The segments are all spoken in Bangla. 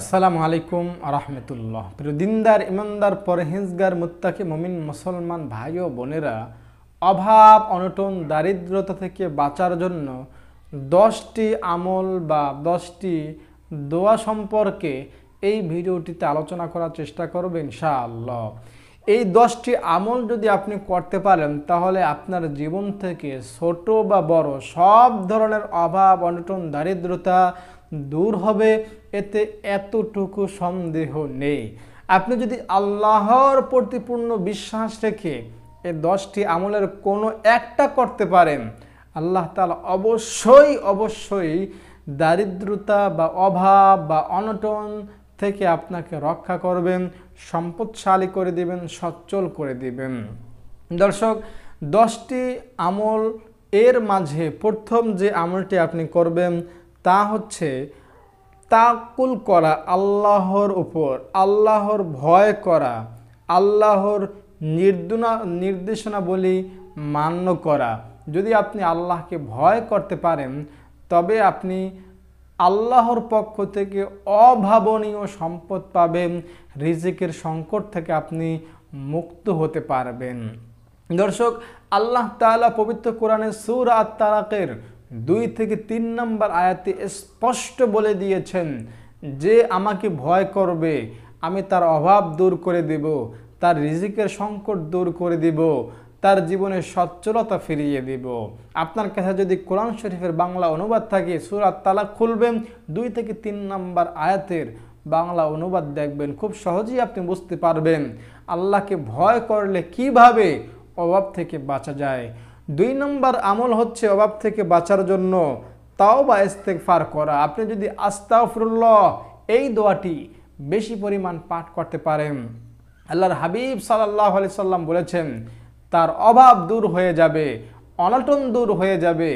আসসালামু আলাইকুম আহমতুল্লাহ প্রিয় দিনদার ইমানদার পরহেজগার মুত্তাকি মমিন মুসলমান ভাই ও বোনেরা অভাব অনটন দারিদ্রতা থেকে বাঁচার জন্য দশটি আমল বা দশটি দোয়া সম্পর্কে এই ভিডিওটিতে আলোচনা করার চেষ্টা করবে ইনশাআল্লাহ এই দশটি আমল যদি আপনি করতে পারেন তাহলে আপনার জীবন থেকে ছোট বা বড় সব ধরনের অভাব অনটন দারিদ্রতা দূর হবে এতে এতটুকু সন্দেহ নেই আপনি যদি আল্লাহর প্রতিপূর্ণ বিশ্বাস রেখে এ দশটি আমলের কোনো একটা করতে পারেন আল্লাহ তালা অবশ্যই অবশ্যই দারিদ্রতা বা অভাব বা অনটন থেকে আপনাকে রক্ষা করবেন সম্পদশালী করে দিবেন সচ্ছল করে দিবেন দর্শক দশটি আমল এর মাঝে প্রথম যে আমলটি আপনি করবেন তা হচ্ছে তাকুল করা আল্লাহর উপর আল্লাহর ভয় করা আল্লাহর নির্দনা নির্দেশনাবলী মান্য করা যদি আপনি আল্লাহকে ভয় করতে পারেন তবে আপনি আল্লাহর পক্ষ থেকে অভাবনীয় সম্পদ পাবেন রিজিকের সংকট থেকে আপনি মুক্ত হতে পারবেন দর্শক আল্লাহ তালা পবিত্র কোরআনে সুর আত্মারাকের দুই থেকে তিন নম্বর আয়াতে স্পষ্ট বলে দিয়েছেন যে আমাকে ভয় করবে আমি তার অভাব দূর করে দেব তার রিজিকের সংকট দূর করে দিব তার জীবনের সচ্ছলতা ফিরিয়ে দেব আপনার কাছে যদি কোরআন শরীফের বাংলা অনুবাদ থাকে সুরাত তালা খুলবেন দুই থেকে তিন নম্বর আয়াতের বাংলা অনুবাদ দেখবেন খুব সহজেই আপনি বুঝতে পারবেন আল্লাহকে ভয় করলে কিভাবে অভাব থেকে বাঁচা যায় দুই নম্বর আমল হচ্ছে অভাব থেকে বাঁচার জন্য তাও বা ইস্তেকফার করা আপনি যদি আস্তাফরুল্লাহ এই দোয়াটি বেশি পরিমাণ পাঠ করতে পারেন আল্লাহর হাবিব সাল্লাহ আলি সাল্লাম বলেছেন তার অভাব দূর হয়ে যাবে অনটন দূর হয়ে যাবে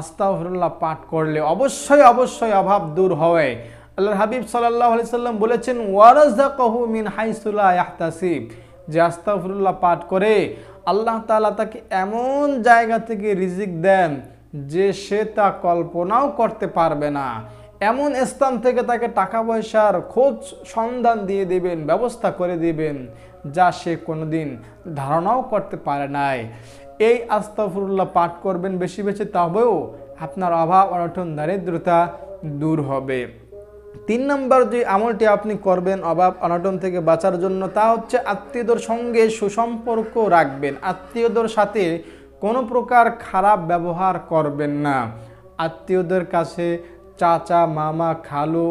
আস্তাফরুল্লাহ পাঠ করলে অবশ্যই অবশ্যই অভাব দূর হয় আল্লাহর হাবিব সাল্লাহ আলি সাল্লাম বলেছেন ওয়ারজা কহু মিন হাইসুল্লাহ আহতাসিফ যে আস্তাফরুল্লাহ পাঠ করে আল্লাহ তালা তাকে এমন জায়গা থেকে রিজিক দেন যে সে তা কল্পনাও করতে পারবে না এমন স্থান থেকে তাকে টাকা পয়সার খোঁজ সন্ধান দিয়ে দিবেন ব্যবস্থা করে দিবেন যা সে কোনোদিন ধারণাও করতে পারে নাই এই আস্তাফরুল্লাহ পাঠ করবেন বেশি বেশি তবেও আপনার অভাব অনটন দারিদ্রতা দূর হবে তিন নম্বর যে আমলটি আপনি করবেন অভাব অনটন থেকে বাঁচার জন্য তা হচ্ছে আত্মীয়দের সঙ্গে সুসম্পর্ক রাখবেন আত্মীয়দের সাথে কোনো প্রকার খারাপ ব্যবহার করবেন না আত্মীয়দের কাছে চাচা মামা খালু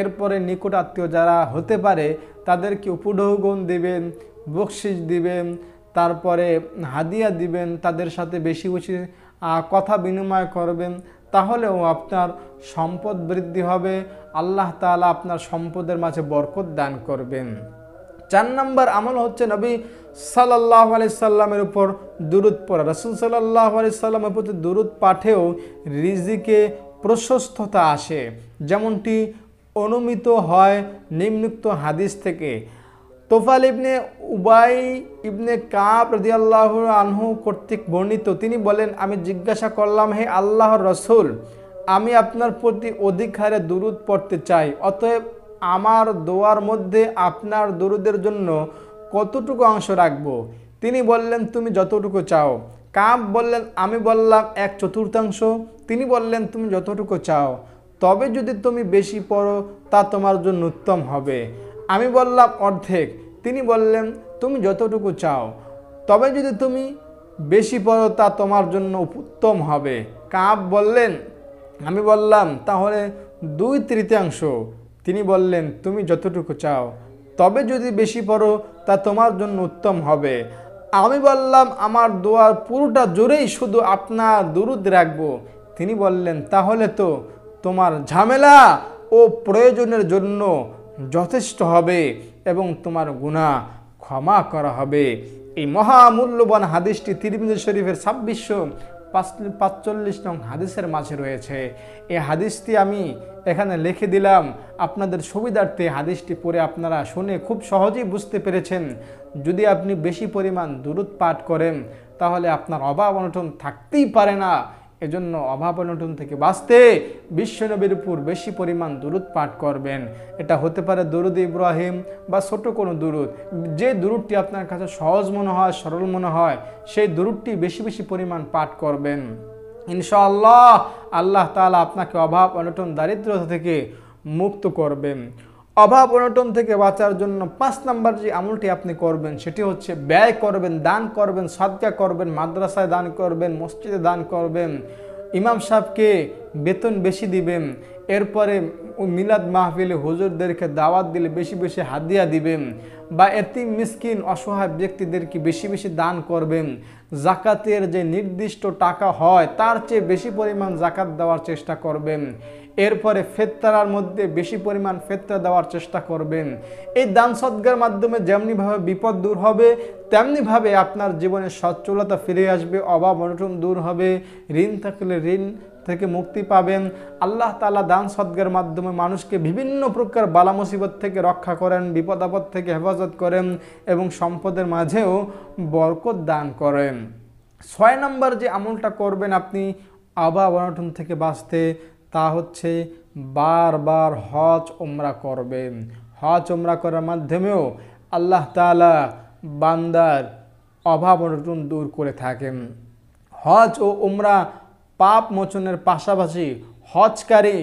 এরপরে নিকট আত্মীয় যারা হতে পারে তাদেরকে উপঢৌগণ দিবেন বকশিস দিবেন তারপরে হাদিয়া দিবেন তাদের সাথে বেশি বেশি কথা বিনিময় করবেন তাহলেও আপনার সম্পদ বৃদ্ধি হবে আল্লাহ তালা আপনার সম্পদের মাঝে বরকত দান করবেন চার নম্বর আমল হচ্ছে নবী সাল্লাহ আলি সাল্লামের উপর দূরত পড়া রসুল সাল্লাহ আলি সাল্লামের প্রতি দূরত পাঠেও রিজিকে প্রশস্ততা আসে যেমনটি অনুমিত হয় নিম্নুক্ত হাদিস থেকে তোফাল ইবনে উবাই ইবনে কাপ আল্লাহ আনহু কর্তৃক বর্ণিত তিনি বলেন আমি জিজ্ঞাসা করলাম হে আল্লাহর রসুল আমি আপনার প্রতি অধিক হারে দুরুদ পড়তে চাই অতএব আমার দোয়ার মধ্যে আপনার দরুদের জন্য কতটুকু অংশ রাখব তিনি বললেন তুমি যতটুকু চাও কাপ বললেন আমি বললাম এক চতুর্থাংশ তিনি বললেন তুমি যতটুকু চাও তবে যদি তুমি বেশি পড়ো তা তোমার জন্য উত্তম হবে আমি বললাম অর্ধেক তিনি বললেন তুমি যতটুকু চাও তবে যদি তুমি বেশি পড়ো তা তোমার জন্য উত্তম হবে কাব বললেন আমি বললাম তাহলে দুই তৃতীয়াংশ তিনি বললেন তুমি যতটুকু চাও তবে যদি বেশি পড়ো তা তোমার জন্য উত্তম হবে আমি বললাম আমার দোয়ার পুরোটা জোরেই শুধু আপনার দুরুদ রাখবো তিনি বললেন তাহলে তো তোমার ঝামেলা ও প্রয়োজনের জন্য যথেষ্ট হবে এবং তোমার গুণা ক্ষমা করা হবে এই মহামূল্যবান হাদিসটি তিরমিজ শরীফের ছাব্বিশশো পাঁচচল্লিশ নং হাদিসের মাঝে রয়েছে এই হাদিসটি আমি এখানে লিখে দিলাম আপনাদের সুবিধার্থে হাদিসটি পড়ে আপনারা শুনে খুব সহজেই বুঝতে পেরেছেন যদি আপনি বেশি পরিমাণ দূরত পাঠ করেন তাহলে আপনার অভাব অনটন থাকতেই পারে না এজন্য অভাব অনটন থেকে বাঁচতে বিশ্বনবীর উপর বেশি পরিমাণ দূরত পাঠ করবেন এটা হতে পারে দরুদ ইব্রাহিম বা ছোট কোনো দুরুদ যে দূরটি আপনার কাছে সহজ মনে হয় সরল মনে হয় সেই দূরটি বেশি বেশি পরিমাণ পাঠ করবেন ইনশাআল্লাহ আল্লাহ তালা আপনাকে অভাব অনটন দারিদ্রতা থেকে মুক্ত করবেন অভাব অনটন থেকে বাঁচার জন্য পাঁচ নাম্বার যে আমলটি আপনি করবেন সেটি হচ্ছে ব্যয় করবেন দান করবেন সদকা করবেন মাদ্রাসায় দান করবেন মসজিদে দান করবেন ইমাম সাহেবকে বেতন বেশি দিবেন এরপরে মিলাদ মাহফিলে হুজুরদেরকে দাওয়াত দিলে বেশি বেশি হাদিয়া দিবেন বা এতি মিসকিন অসহায় ব্যক্তিদেরকে বেশি বেশি দান করবেন জাকাতের যে নির্দিষ্ট টাকা হয় তার চেয়ে বেশি পরিমাণ জাকাত দেওয়ার চেষ্টা করবেন এরপরে ফেত্তারার মধ্যে বেশি পরিমাণ ফেত্তা দেওয়ার চেষ্টা করবেন এই দান সদ্গার মাধ্যমে যেমনিভাবে বিপদ দূর হবে তেমনিভাবে আপনার জীবনে সচ্ছলতা ফিরে আসবে অভাব অনটন দূর হবে ঋণ থাকলে ঋণ থেকে মুক্তি পাবেন আল্লাহ তালা দান সদ্গের মাধ্যমে মানুষকে বিভিন্ন প্রকার বালা মুসিবত থেকে রক্ষা করেন বিপদ আপদ থেকে হেফাজত করেন এবং সম্পদের মাঝেও বরকত দান করেন ছয় নম্বর যে আমলটা করবেন আপনি আবা অনটন থেকে বাঁচতে তা হচ্ছে বারবার হজ ওমরা করবেন হজ ওমরা করার মাধ্যমেও আল্লাহ তালা বান্দার অভাব অনটন দূর করে থাকেন হজ ও ওমরা পাপ মোচনের পাশাপাশি হজকারী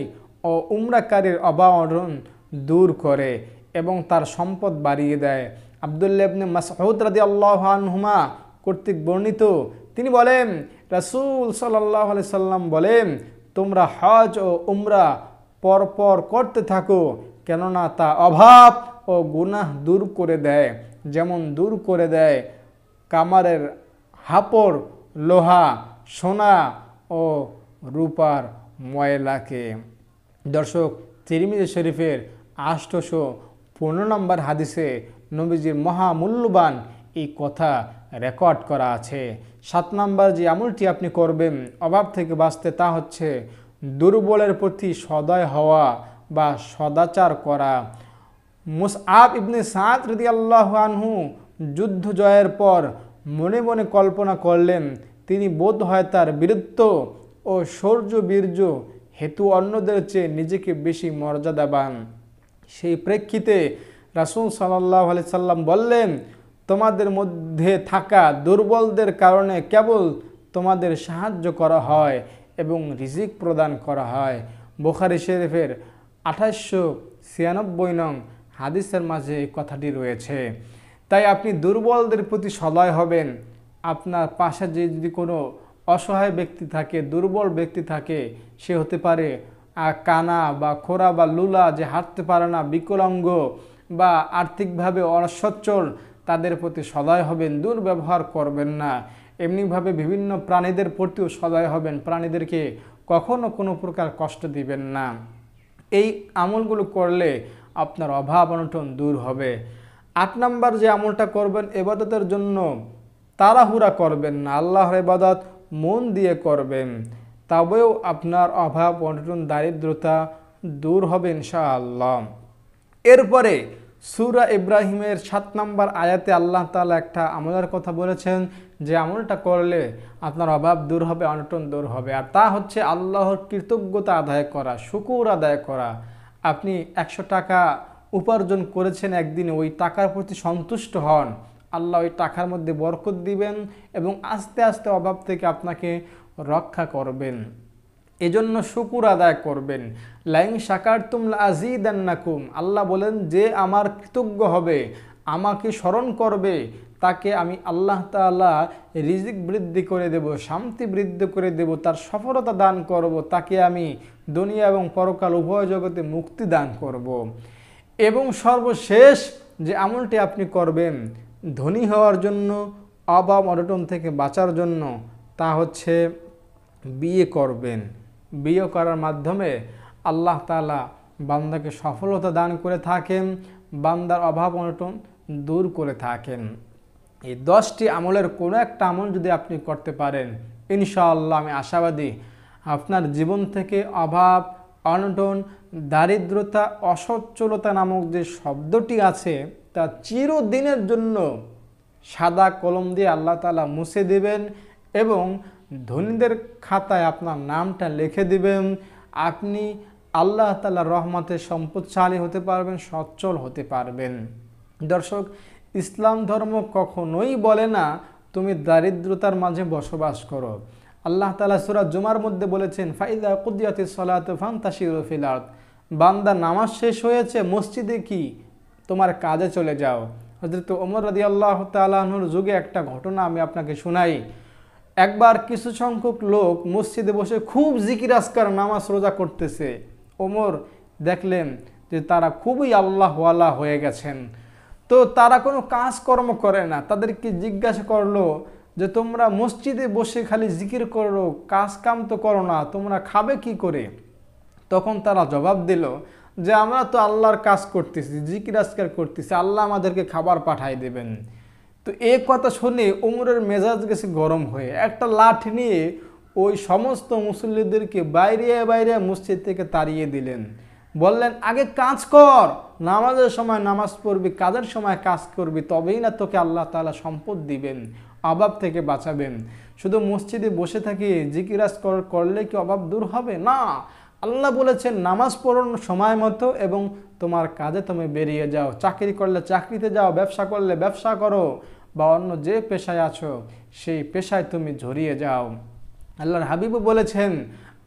ও উমরাকারীর অবাহরণ দূর করে এবং তার সম্পদ বাড়িয়ে দেয় আবদুল্লাবনে ইবনে মাসউদ রাদি কর্তৃক বর্ণিত তিনি বলেন রাসুল সাল্লাহ সাল্লাম বলেন তোমরা হজ ও উমরা পরপর করতে থাকো কেননা তা অভাব ও গুনাহ দূর করে দেয় যেমন দূর করে দেয় কামারের হাপড় লোহা সোনা ও রূপার ময়লাকে দর্শক তিরমিজ শরীফের আষ্টশো পনেরো নম্বর হাদিসে নবীজির মহামূল্যবান এই কথা রেকর্ড করা আছে সাত নম্বর যে আমলটি আপনি করবেন অভাব থেকে বাঁচতে তা হচ্ছে দুর্বলের প্রতি সদয় হওয়া বা সদাচার করা মুসআব ইবনে সাঁত আল্লাহ আনহু যুদ্ধ জয়ের পর মনে মনে কল্পনা করলেন তিনি বোধ হয় তার বীরত্ব ও শৌর্য বীর্য হেতু অন্যদের চেয়ে নিজেকে বেশি মর্যাদাবান সেই প্রেক্ষিতে রাসুল সাল্লাহ আলি সাল্লাম বললেন তোমাদের মধ্যে থাকা দুর্বলদের কারণে কেবল তোমাদের সাহায্য করা হয় এবং রিজিক প্রদান করা হয় বোখারি শরীফের আঠাশশো ছিয়ানব্বই নং হাদিসের মাঝে এই কথাটি রয়েছে তাই আপনি দুর্বলদের প্রতি সদয় হবেন আপনার পাশে যে যদি কোনো অসহায় ব্যক্তি থাকে দুর্বল ব্যক্তি থাকে সে হতে পারে কানা বা খোরা বা লুলা যে হাঁটতে পারে না বিকলাঙ্গ বা আর্থিকভাবে অসচ্ছল তাদের প্রতি সদয় হবেন দুর্ব্যবহার করবেন না এমনিভাবে বিভিন্ন প্রাণীদের প্রতিও সদয় হবেন প্রাণীদেরকে কখনো কোনো প্রকার কষ্ট দিবেন না এই আমলগুলো করলে আপনার অভাব অনটন দূর হবে আট নাম্বার যে আমলটা করবেন এবাদতের জন্য তাড়াহুড়া করবেন না আল্লাহর ইবাদত মন দিয়ে করবেন তবেও আপনার অভাব অনটন দারিদ্রতা দূর হবে ইনশাআল্লাহ এরপরে সুরা ইব্রাহিমের সাত নম্বর আয়াতে আল্লাহ তালা একটা আমলের কথা বলেছেন যে আমলটা করলে আপনার অভাব দূর হবে অনটন দূর হবে আর তা হচ্ছে আল্লাহর কৃতজ্ঞতা আদায় করা শুকুর আদায় করা আপনি একশো টাকা উপার্জন করেছেন একদিন ওই টাকার প্রতি সন্তুষ্ট হন আল্লাহ ওই টাকার মধ্যে বরকত দিবেন এবং আস্তে আস্তে অভাব থেকে আপনাকে রক্ষা করবেন এজন্য শুকুর আদায় করবেন লাইং সাকার তুমলা নাকুম আল্লাহ বলেন যে আমার কৃতজ্ঞ হবে আমাকে স্মরণ করবে তাকে আমি আল্লাহ তালা রিজিক বৃদ্ধি করে দেব শান্তি বৃদ্ধি করে দেব তার সফলতা দান করব তাকে আমি দুনিয়া এবং পরকাল উভয় জগতে মুক্তি দান করব এবং সর্বশেষ যে আমলটি আপনি করবেন ধনী হওয়ার জন্য অবাব অনটন থেকে বাঁচার জন্য তা হচ্ছে বিয়ে করবেন বিয়ে করার মাধ্যমে আল্লাহ তালা বান্দাকে সফলতা দান করে থাকেন বান্দার অভাব অনটন দূর করে থাকেন এই দশটি আমলের কোনো একটা আমল যদি আপনি করতে পারেন ইনশাআল্লাহ আমি আশাবাদী আপনার জীবন থেকে অভাব অনটন দারিদ্রতা অসচ্ছলতা নামক যে শব্দটি আছে তা চিরদিনের জন্য সাদা কলম দিয়ে আল্লাহ তালা মুছে দিবেন এবং ধনীদের খাতায় আপনার নামটা লিখে দিবেন আপনি আল্লাহ তালা রহমতে সম্পদশালী হতে পারবেন সচ্ছল হতে পারবেন দর্শক ইসলাম ধর্ম কখনোই বলে না তুমি দারিদ্রতার মাঝে বসবাস করো আল্লাহ তালা সুরাত জুমার মধ্যে বলেছেন ফাইদা কুদিয়াতি সলাত ফান্তাসির ফিলাত বান্দা নামাজ শেষ হয়েছে মসজিদে কি তোমার কাজে চলে যাও হজরত ওমর রাজি আল্লাহ তালাহর যুগে একটা ঘটনা আমি আপনাকে শোনাই একবার কিছু সংখ্যক লোক মসজিদে বসে খুব জিকির আসকার নামাজ রোজা করতেছে ওমর দেখলেন যে তারা খুবই আল্লাহওয়ালা হয়ে গেছেন তো তারা কোনো কাজকর্ম করে না তাদেরকে জিজ্ঞাসা করলো যে তোমরা মসজিদে বসে খালি জিকির করো কাজ কাম তো করো না তোমরা খাবে কি করে তখন তারা জবাব দিল যে আমরা তো আল্লাহর কাজ করতেছি জিকির আজকার করতেছি আল্লাহ আমাদেরকে খাবার পাঠাই দেবেন তো এ কথা শুনে ওমরের মেজাজ গেছে গরম হয়ে একটা লাঠি নিয়ে ওই সমস্ত মুসল্লিদেরকে বাইরে বাইরে মসজিদ থেকে তাড়িয়ে দিলেন বললেন আগে কাজ কর নামাজের সময় নামাজ পড়বি কাজের সময় কাজ করবি তবেই না তোকে আল্লাহ তালা সম্পদ দিবেন অভাব থেকে বাঁচাবেন শুধু মসজিদে বসে থাকি জিকিরাজ করলে কি অভাব দূর হবে না আল্লাহ বলেছেন নামাজ পড়ুন সময় মতো এবং তোমার কাজে তুমি বেরিয়ে যাও চাকরি করলে চাকরিতে যাও ব্যবসা করলে ব্যবসা করো বা অন্য যে পেশায় আছো সেই পেশায় তুমি ঝরিয়ে যাও আল্লাহর হাবিবু বলেছেন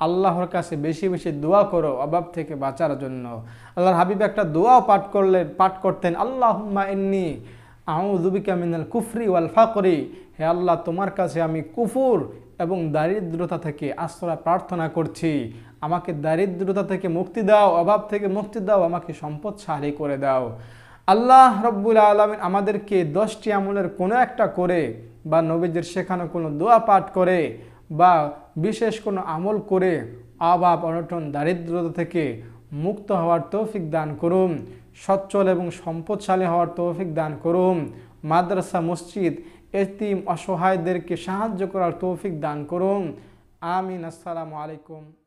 আল্লাহর কাছে বেশি বেশি দোয়া করো অভাব থেকে বাঁচার জন্য আল্লাহর হাবিব একটা দোয়াও পাঠ করলেন পাঠ করতেন আল্লাহ ইন্নি জুবিকা মিনাল কুফরি ওয়াল ফাকরি হে আল্লাহ তোমার কাছে আমি কুফুর এবং দারিদ্রতা থেকে আশ্রয় প্রার্থনা করছি আমাকে দারিদ্রতা থেকে মুক্তি দাও অভাব থেকে মুক্তি দাও আমাকে সম্পদশালী করে দাও আল্লাহ রব্বুল আলমিন আমাদেরকে দশটি আমলের কোনো একটা করে বা নবীজের শেখানো কোনো দোয়া পাঠ করে বা বিশেষ কোনো আমল করে অভাব অনটন দারিদ্রতা থেকে মুক্ত হওয়ার তৌফিক দান করুন সচ্ছল এবং সম্পদশালী হওয়ার তৌফিক দান করুন মাদ্রাসা মসজিদ এতিম অসহায়দেরকে সাহায্য করার তৌফিক দান করুন আমিন আসসালামু আলাইকুম